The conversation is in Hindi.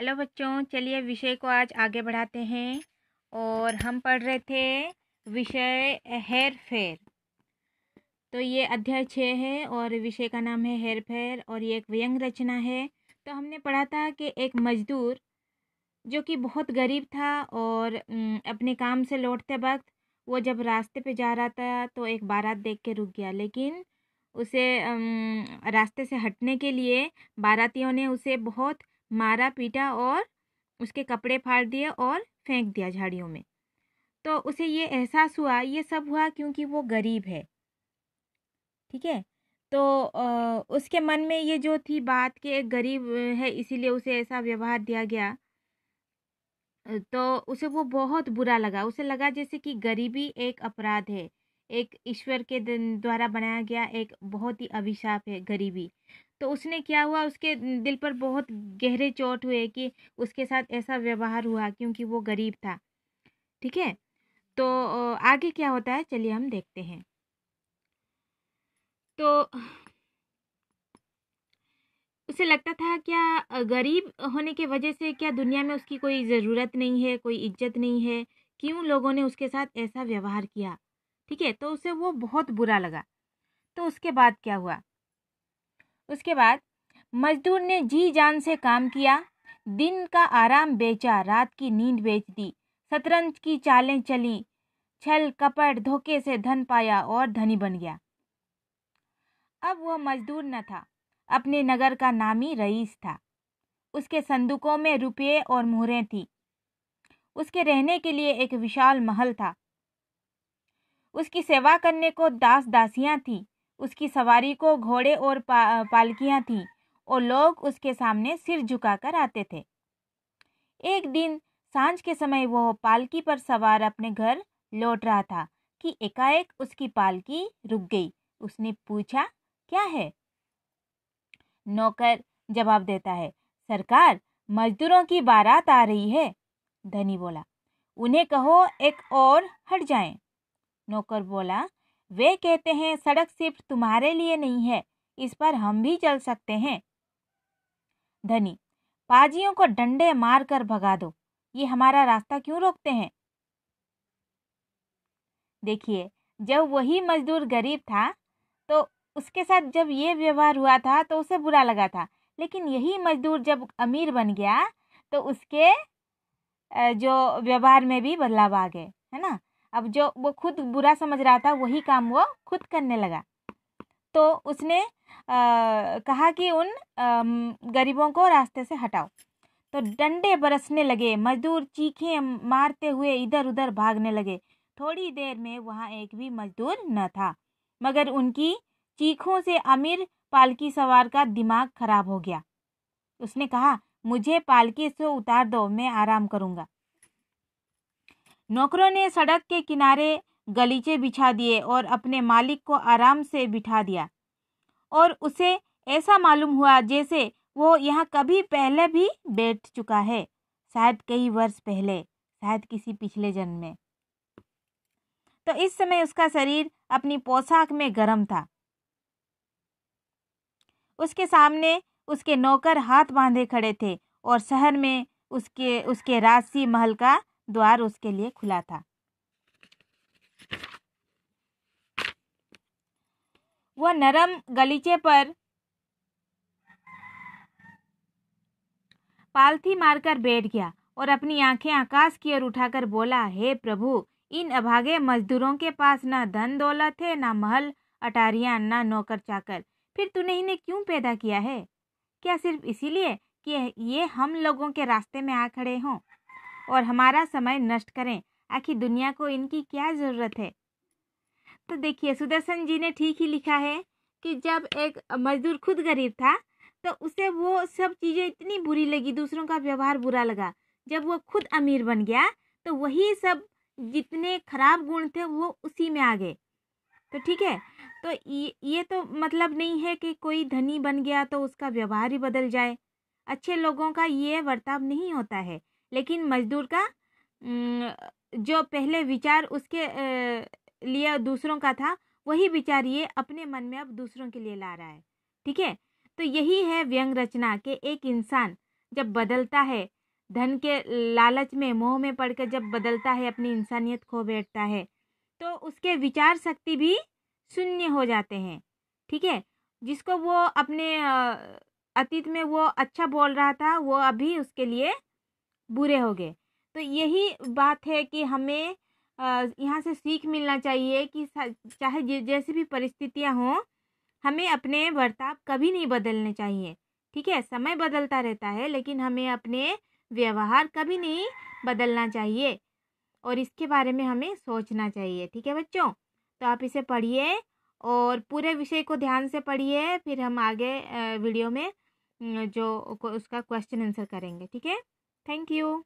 हेलो बच्चों चलिए विषय को आज आगे बढ़ाते हैं और हम पढ़ रहे थे विषय हेयर फेयर तो ये अध्याय छः है और विषय का नाम है हेयर फेयर और ये एक व्यंग रचना है तो हमने पढ़ा था कि एक मजदूर जो कि बहुत गरीब था और अपने काम से लौटते वक्त वो जब रास्ते पे जा रहा था तो एक बारात देख के रुक गया लेकिन उसे रास्ते से हटने के लिए बारातियों ने उसे बहुत मारा पीटा और उसके कपड़े फाड़ दिए और फेंक दिया झाड़ियों में तो उसे ये एहसास हुआ ये सब हुआ क्योंकि वो गरीब है ठीक है तो उसके मन में ये जो थी बात कि एक गरीब है इसीलिए उसे ऐसा व्यवहार दिया गया तो उसे वो बहुत बुरा लगा उसे लगा जैसे कि गरीबी एक अपराध है एक ईश्वर के द्वारा बनाया गया एक बहुत ही अभिशाप है गरीबी तो उसने क्या हुआ उसके दिल पर बहुत गहरे चोट हुए कि उसके साथ ऐसा व्यवहार हुआ क्योंकि वो गरीब था ठीक है तो आगे क्या होता है चलिए हम देखते हैं तो उसे लगता था क्या गरीब होने के वजह से क्या दुनिया में उसकी कोई ज़रूरत नहीं है कोई इज्जत नहीं है क्यों लोगों ने उसके साथ ऐसा व्यवहार किया ठीक है तो उसे वो बहुत बुरा लगा तो उसके बाद क्या हुआ उसके बाद मजदूर ने जी जान से काम किया दिन का आराम बेचा रात की नींद बेच दी शतरंज की चालें चली छल कपट धोखे से धन पाया और धनी बन गया अब वह मजदूर न था अपने नगर का नामी रईस था उसके संदूकों में रुपये और मुहरें थी उसके रहने के लिए एक विशाल महल था उसकी सेवा करने को दास दासियां थी उसकी सवारी को घोड़े और पा, पालकियाँ थीं और लोग उसके सामने सिर झुकाकर आते थे एक दिन सांझ के समय वह पालकी पर सवार अपने घर लौट रहा था कि एकाएक उसकी पालकी रुक गई उसने पूछा क्या है नौकर जवाब देता है सरकार मजदूरों की बारात आ रही है धनी बोला उन्हें कहो एक और हट जाएं। नौकर बोला वे कहते हैं सड़क सिर्फ तुम्हारे लिए नहीं है इस पर हम भी चल सकते हैं धनी पाजियों को डंडे मारकर भगा दो ये हमारा रास्ता क्यों रोकते हैं देखिए जब वही मजदूर गरीब था तो उसके साथ जब ये व्यवहार हुआ था तो उसे बुरा लगा था लेकिन यही मजदूर जब अमीर बन गया तो उसके जो व्यवहार में भी बदलाव आ गए है ना अब जो वो खुद बुरा समझ रहा था वही काम वो खुद करने लगा तो उसने आ, कहा कि उन आ, गरीबों को रास्ते से हटाओ तो डंडे बरसने लगे मजदूर चीखें मारते हुए इधर उधर भागने लगे थोड़ी देर में वहाँ एक भी मजदूर न था मगर उनकी चीखों से अमीर पालकी सवार का दिमाग खराब हो गया उसने कहा मुझे पालकी से उतार दो मैं आराम करूँगा नौकरों ने सड़क के किनारे गलीचे बिछा दिए और अपने मालिक को आराम से बिठा दिया और उसे ऐसा मालूम हुआ जैसे वो यहाँ कभी पहले भी बैठ चुका है शायद कई वर्ष पहले शायद किसी पिछले जन्म में तो इस समय उसका शरीर अपनी पोशाक में गर्म था उसके सामने उसके नौकर हाथ बांधे खड़े थे और शहर में उसके उसके राजसी महल का द्वार उसके लिए खुला था वह नरम गलीचे पर पालथी मारकर बैठ गया और अपनी आंखें आकाश की ओर उठाकर बोला हे hey, प्रभु इन अभागे मजदूरों के पास ना धन दौलत है ना महल अटारियां ना नौकर चाकर फिर तूने इन्हें क्यों पैदा किया है क्या सिर्फ इसीलिए कि ये हम लोगों के रास्ते में आ खड़े हों और हमारा समय नष्ट करें आखिर दुनिया को इनकी क्या ज़रूरत है तो देखिए सुदर्शन जी ने ठीक ही लिखा है कि जब एक मजदूर खुद गरीब था तो उसे वो सब चीज़ें इतनी बुरी लगी दूसरों का व्यवहार बुरा लगा जब वो खुद अमीर बन गया तो वही सब जितने खराब गुण थे वो उसी में आ गए तो ठीक है तो ये तो मतलब नहीं है कि कोई धनी बन गया तो उसका व्यवहार ही बदल जाए अच्छे लोगों का ये बर्ताव नहीं होता है लेकिन मजदूर का जो पहले विचार उसके लिए दूसरों का था वही विचार ये अपने मन में अब दूसरों के लिए ला रहा है ठीक है तो यही है व्यंग रचना के एक इंसान जब बदलता है धन के लालच में मोह में पड़कर जब बदलता है अपनी इंसानियत खो बैठता है तो उसके विचार शक्ति भी शून्य हो जाते हैं ठीक है जिसको वो अपने अतीत में वो अच्छा बोल रहा था वो अभी उसके लिए बुरे हो गए तो यही बात है कि हमें यहाँ से सीख मिलना चाहिए कि चाहे जैसी भी परिस्थितियाँ हों हमें अपने बर्ताव कभी नहीं बदलने चाहिए ठीक है समय बदलता रहता है लेकिन हमें अपने व्यवहार कभी नहीं बदलना चाहिए और इसके बारे में हमें सोचना चाहिए ठीक है बच्चों तो आप इसे पढ़िए और पूरे विषय को ध्यान से पढ़िए फिर हम आगे वीडियो में जो उसका क्वेश्चन आंसर करेंगे ठीक है Thank you.